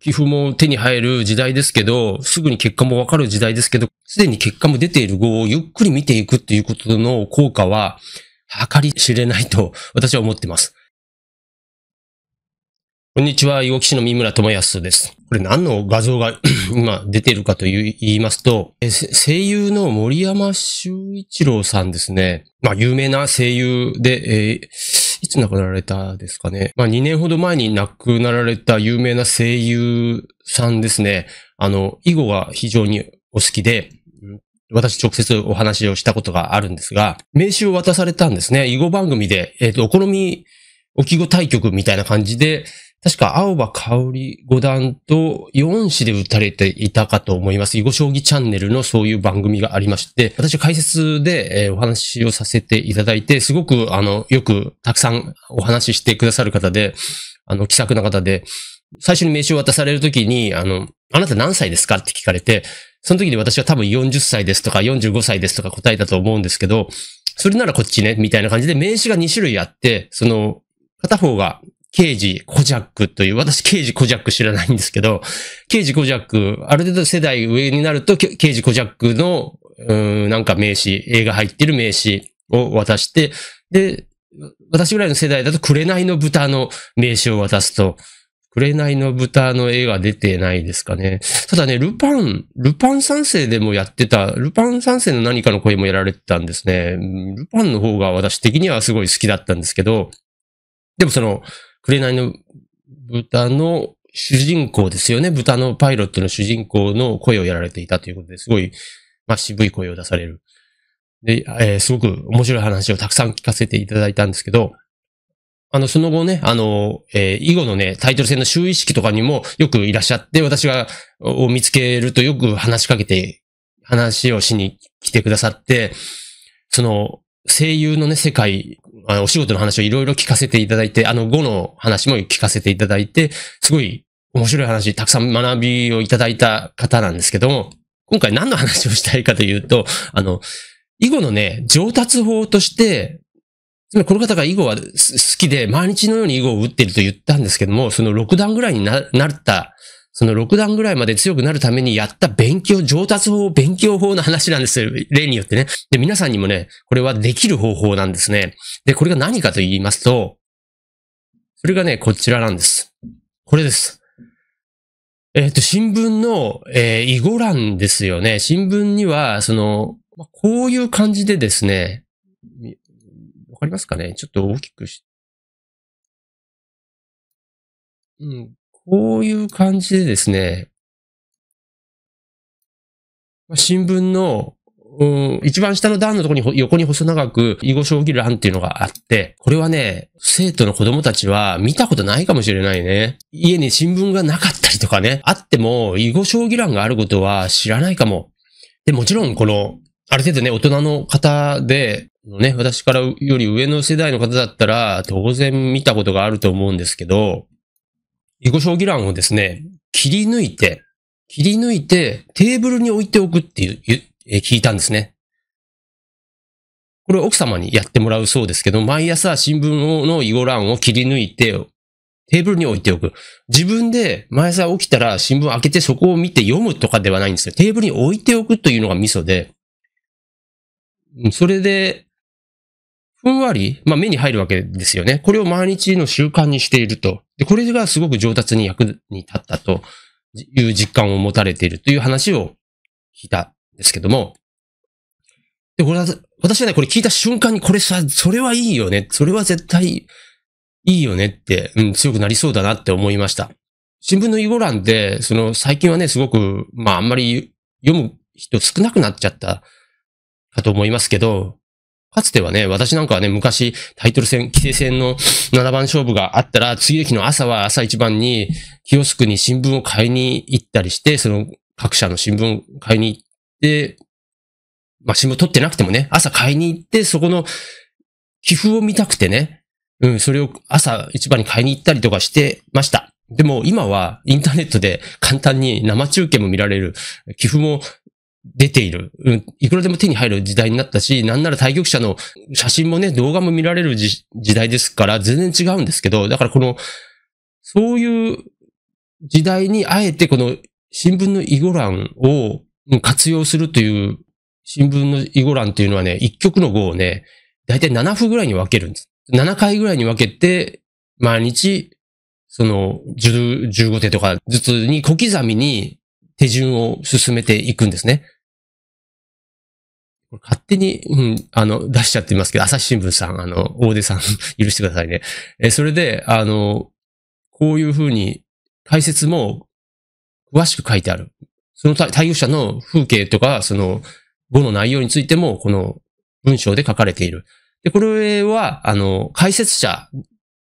寄付も手に入る時代ですけど、すぐに結果もわかる時代ですけど、すでに結果も出ている語をゆっくり見ていくっていうことの効果は、計り知れないと私は思っています。こんにちは、いわき市の三村智康です。これ何の画像が 今出ているかと言いますと、声優の森山修一郎さんですね。まあ有名な声優で、えーつ亡くなられたですかね。まあ、2年ほど前に亡くなられた有名な声優さんですね。あの、囲碁が非常にお好きで、私直接お話をしたことがあるんですが、名刺を渡されたんですね。囲碁番組で、えっ、ー、と、お好み、お季語対局みたいな感じで、確か青葉香里五段と四子で打たれていたかと思います。囲碁将棋チャンネルのそういう番組がありまして、私は解説で、お話をさせていただいて、すごくあの、よくたくさんお話ししてくださる方で、あの、気さくな方で、最初に名刺を渡されるときに、あの、あなた何歳ですかって聞かれて、その時に私は多分40歳ですとか45歳ですとか答えたと思うんですけど、それならこっちね、みたいな感じで名刺が2種類あって、その、片方が刑事コジャックという、私刑事コジャック知らないんですけど、刑事コジャック、ある程度世代上になると、刑事コジャックの、うん、なんか名刺、映画入ってる名刺を渡して、で、私ぐらいの世代だと、紅の豚の名刺を渡すと、紅の豚の絵が出てないですかね。ただね、ルパン、ルパン三世でもやってた、ルパン三世の何かの声もやられてたんですね。ルパンの方が私的にはすごい好きだったんですけど、でもその、紅の豚の主人公ですよね。豚のパイロットの主人公の声をやられていたということですごい、まあ、渋い声を出される。で、えー、すごく面白い話をたくさん聞かせていただいたんですけど、あの、その後ね、あの、えー、以後のね、タイトル戦の周囲式とかにもよくいらっしゃって、私が、を見つけるとよく話しかけて、話をしに来てくださって、その、声優のね、世界、あの、お仕事の話をいろいろ聞かせていただいて、あの、語の話も聞かせていただいて、すごい面白い話、たくさん学びをいただいた方なんですけども、今回何の話をしたいかというと、あの、囲碁のね、上達法として、つまりこの方が囲碁は好きで、毎日のように囲碁を打ってると言ったんですけども、その6段ぐらいにななったその6段ぐらいまで強くなるためにやった勉強、上達法、勉強法の話なんですよ。例によってね。で、皆さんにもね、これはできる方法なんですね。で、これが何かと言いますと、それがね、こちらなんです。これです。えっ、と、新聞の、えー、囲碁欄ですよね。新聞には、その、こういう感じでですね、わかりますかねちょっと大きくし、うん、こういう感じでですね、新聞の、うん、一番下の段のところに横に細長く囲碁将棋欄っていうのがあって、これはね、生徒の子供たちは見たことないかもしれないね。家に新聞がなかったりとかね、あっても囲碁将棋欄があることは知らないかも。で、もちろんこの、ある程度ね、大人の方で、ね、私からより上の世代の方だったら、当然見たことがあると思うんですけど、囲碁将棋欄をですね、切り抜いて、切り抜いてテーブルに置いておくっていう、え聞いたんですね。これ奥様にやってもらうそうですけど、毎朝新聞の囲碁欄を切り抜いて、テーブルに置いておく。自分で毎朝起きたら新聞開けてそこを見て読むとかではないんですよ。テーブルに置いておくというのがミソで、それで、ふんわり、まあ、目に入るわけですよね。これを毎日の習慣にしていると。で、これがすごく上達に役に立ったという実感を持たれているという話を聞いたんですけども、で、これは、私はね、これ聞いた瞬間に、これさ、それはいいよね。それは絶対いいよねって、うん、強くなりそうだなって思いました。新聞の囲碁欄で、その最近はね、すごく、まああんまり読む人少なくなっちゃったかと思いますけど、かつてはね、私なんかはね、昔、タイトル戦、規制戦の7番勝負があったら、次の日の朝は朝一番に、清区に新聞を買いに行ったりして、その各社の新聞を買いに行って、まあ新聞取ってなくてもね、朝買いに行って、そこの寄付を見たくてね、うん、それを朝一番に買いに行ったりとかしてました。でも今はインターネットで簡単に生中継も見られる、寄付も出ている、うん。いくらでも手に入る時代になったし、なんなら対局者の写真もね、動画も見られる時代ですから、全然違うんですけど、だからこの、そういう時代にあえてこの新聞の囲碁欄を活用するという、新聞の囲碁欄というのはね、一局の碁をね、だいたい7分ぐらいに分けるんです。7回ぐらいに分けて、毎日、その、15手とかずつに小刻みに手順を進めていくんですね。勝手に、うん、あの、出しちゃってますけど、朝日新聞さん、あの、大出さん 許してくださいね。え、それで、あの、こういうふうに、解説も、詳しく書いてある。その対応者の風景とか、その、語の内容についても、この文章で書かれている。で、これは、あの、解説者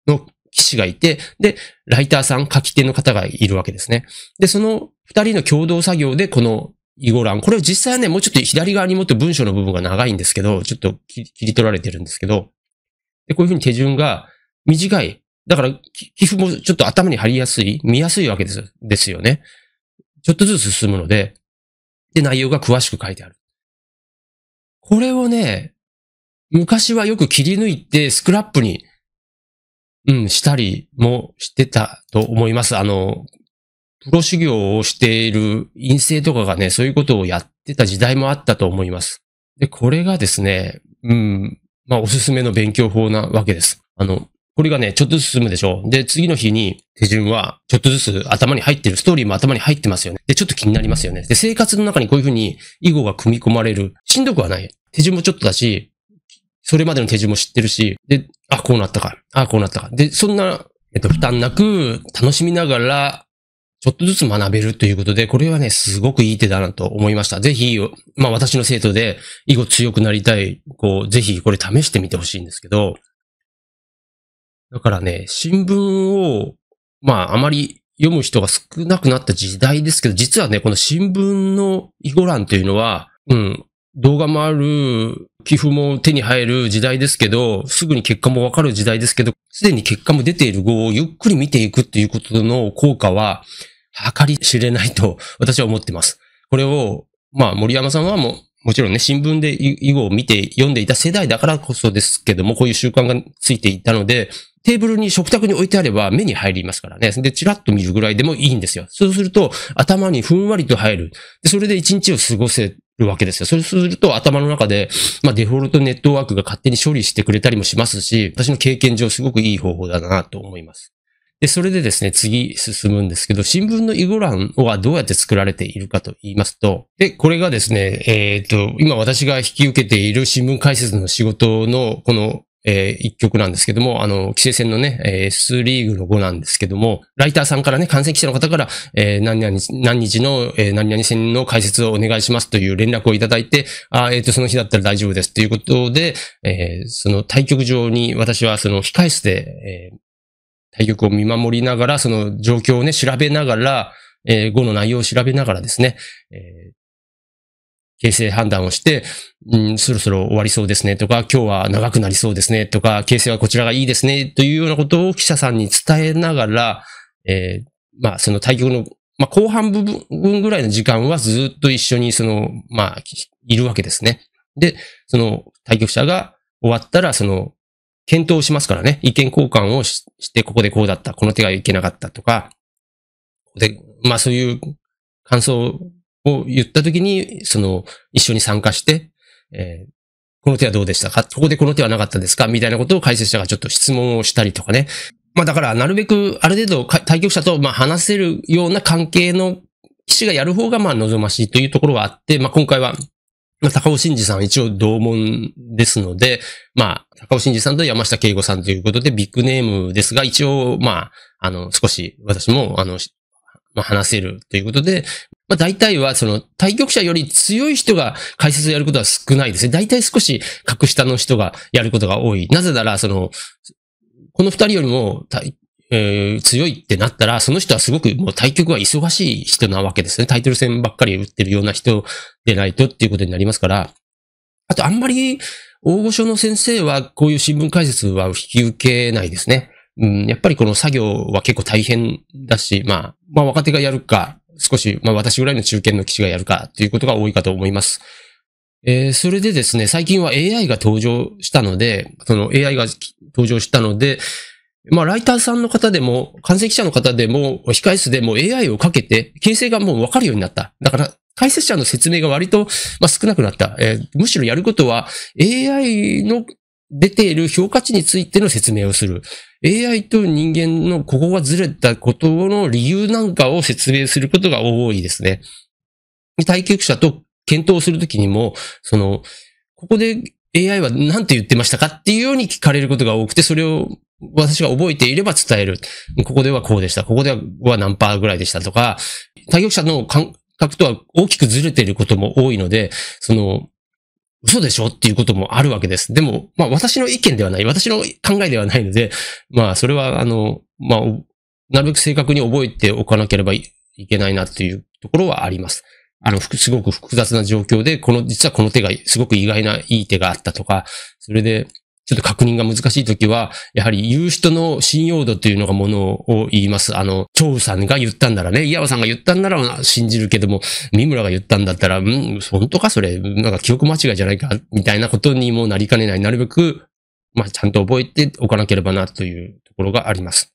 の騎士がいて、で、ライターさん、書き手の方がいるわけですね。で、その二人の共同作業でこの囲碁欄、これ実際はね、もうちょっと左側にもっと文章の部分が長いんですけど、ちょっと切り取られてるんですけど、でこういうふうに手順が短い。だから、寄付もちょっと頭に貼りやすい、見やすいわけですですよね。ちょっとずつ進むので、で、内容が詳しく書いてある。これをね、昔はよく切り抜いてスクラップに、うん、したりもしてたと思います。あの、プロ修行をしている陰性とかがね、そういうことをやってた時代もあったと思います。で、これがですね、うん、まあおすすめの勉強法なわけです。あの、これがね、ちょっとずつ進むでしょで、次の日に手順は、ちょっとずつ頭に入ってる、ストーリーも頭に入ってますよね。で、ちょっと気になりますよね。で、生活の中にこういうふうに囲碁が組み込まれる。しんどくはない。手順もちょっとだし、それまでの手順も知ってるし、で、あ、こうなったか。あ、こうなったか。で、そんな、えっと、負担なく楽しみながらちょっとずつ学べるということで、これはね、すごくいい手だなと思いました。ぜひ、まあ私の生徒で、囲碁強くなりたいう、ぜひこれ試してみてほしいんですけど、だからね、新聞を、まああまり読む人が少なくなった時代ですけど、実はね、この新聞の囲碁欄というのは、うん、動画もある寄付も手に入る時代ですけど、すぐに結果もわかる時代ですけど、すでに結果も出ている語をゆっくり見ていくっていうことの効果は、計り知れないと私は思ってます。これを、まあ森山さんはもう、もちろんね、新聞で囲碁を見て読んでいた世代だからこそですけども、こういう習慣がついていたので、テーブルに食卓に置いてあれば目に入りますからね。で、チラッと見るぐらいでもいいんですよ。そうすると、頭にふんわりと入る。で、それで一日を過ごせるわけですよ。そうすると頭の中で、まあデフォルトネットワークが勝手に処理してくれたりもしますし、私の経験上すごくいい方法だなと思います。で、それでですね、次進むんですけど、新聞の囲碁欄はどうやって作られているかと言いますと、で、これがですね、えっ、ー、と、今私が引き受けている新聞解説の仕事の、このえー、一曲なんですけども、あの、規制戦のね、えー、S リーグの5なんですけども、ライターさんからね、感染記者の方から、えー、何々、何日の、えー、何々戦の解説をお願いしますという連絡をいただいて、あえっ、ー、と、その日だったら大丈夫ですということで、えー、その対局場に私はその控室で、えー、対局を見守りながら、その状況をね、調べながら、えー、の内容を調べながらですね、えー、形成判断をして、うん、そろそろ終わりそうですねとか、今日は長くなりそうですねとか、形成はこちらがいいですねというようなことを記者さんに伝えながら、えー、まあ、その対局の、まあ、後半部分ぐらいの時間はずっと一緒に、その、まあ、いるわけですね。で、その対局者が終わったら、その、検討しますからね。意見交換をして、ここでこうだった、この手がいけなかったとか、で、まあそういう感想を言ったときに、その、一緒に参加して、えー、この手はどうでしたかここでこの手はなかったですかみたいなことを解説者がちょっと質問をしたりとかね。まあだから、なるべくある程度対局者とまあ話せるような関係の騎士がやる方がまあ望ましいというところはあって、まあ今回は、まあ高尾真二さん一応同門ですので、まあ高尾真二さんと山下敬吾さんということでビッグネームですが、一応まあ、あの少し私もあの、まあ話せるということで、まあ、大体はその対局者より強い人が解説をやることは少ないですね。大体少し格下の人がやることが多い。なぜなら、その、この二人よりも、えー、強いってなったら、その人はすごくもう対局は忙しい人なわけですね。タイトル戦ばっかり打ってるような人でないとっていうことになりますから。あと、あんまり大御所の先生はこういう新聞解説は引き受けないですね。うん、やっぱりこの作業は結構大変だし、まあ、まあ若手がやるか、少し、まあ私ぐらいの中堅の騎士がやるかということが多いかと思います。えー、それでですね、最近は AI が登場したので、その AI が登場したので、まあ、ライターさんの方でも、完成記者の方でも、控え室でも AI をかけて、形成がもうわかるようになった。だから、解説者の説明が割と、まあ、少なくなった。えー、むしろやることは、AI の出ている評価値についての説明をする。AI と人間のここがずれたことの理由なんかを説明することが多いですね。対局者と検討するときにも、その、ここで AI は何て言ってましたかっていうように聞かれることが多くて、それを私が覚えていれば伝える。ここではこうでした。ここでは何パーぐらいでしたとか、対局者の感覚とは大きくずれていることも多いので、その、嘘でしょっていうこともあるわけです。でも、まあ私の意見ではない、私の考えではないので、まあそれはあの、まあ、なるべく正確に覚えておかなければいけないなというところはあります。あの、すごく複雑な状況で、この、実はこの手がすごく意外ないい手があったとか、それで、ちょっと確認が難しいときは、やはり言う人の信用度というのがものを言います。あの、蝶さんが言ったんならね、岩尾さんが言ったんなら信じるけども、三村が言ったんだったら、うん、本当かそれ、なんか記憶間違いじゃないか、みたいなことにもなりかねない。なるべく、まあ、ちゃんと覚えておかなければな、というところがあります。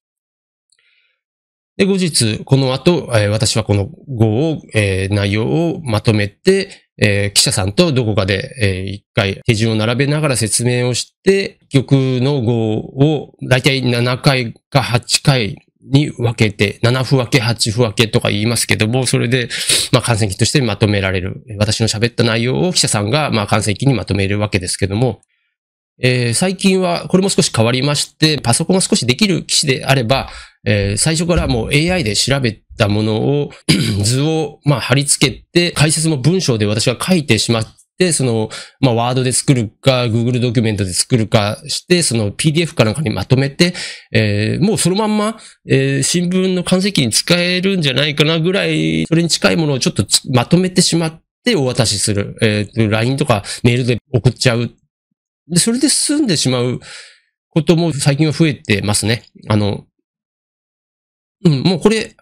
で、後日、この後、えー、私はこの語を、えー、内容をまとめて、えー、記者さんとどこかで、えー、一回手順を並べながら説明をして、曲の号を大体7回か8回に分けて、7分分け、8分分けとか言いますけども、それで、まあ、感染期としてまとめられる。私の喋った内容を記者さんが、まあ、感染期にまとめるわけですけども、えー、最近は、これも少し変わりまして、パソコンが少しできる機種であれば、えー、最初からもう AI で調べて、ったものを 図を、まあ、貼り付けて、解説も文章で私が書いてしまって、その、まあ、ワードで作るか、Google ドキュメントで作るかして、その PDF かなんかにまとめて、えー、もうそのまんま、えー、新聞の完成期に使えるんじゃないかなぐらい、それに近いものをちょっとまとめてしまって、お渡しする。えっ、ー、LINE とかメールで送っちゃう。で、それで済んでしまうことも最近は増えてますね。あの、うん、もうこれ、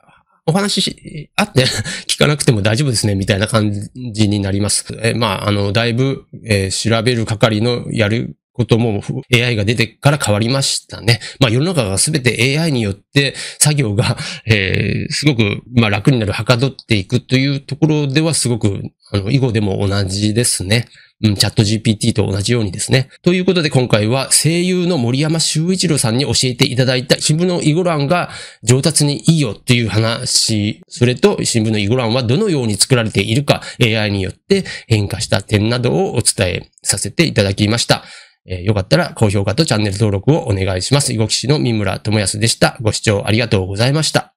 お話し、あって聞かなくても大丈夫ですね、みたいな感じになります。えまあ、あの、だいぶ、えー、調べる係のやることも AI が出てから変わりましたね。まあ世の中が全て AI によって作業が、えー、すごく、まあ、楽になる、はかどっていくというところではすごく、あの、囲碁でも同じですね。うん、チャット GPT と同じようにですね。ということで今回は声優の森山修一郎さんに教えていただいた新聞の囲碁欄が上達にいいよっていう話、それと新聞の囲碁欄はどのように作られているか AI によって変化した点などをお伝えさせていただきました。えー、よかったら高評価とチャンネル登録をお願いします。囲碁騎士の三村智康でした。ご視聴ありがとうございました。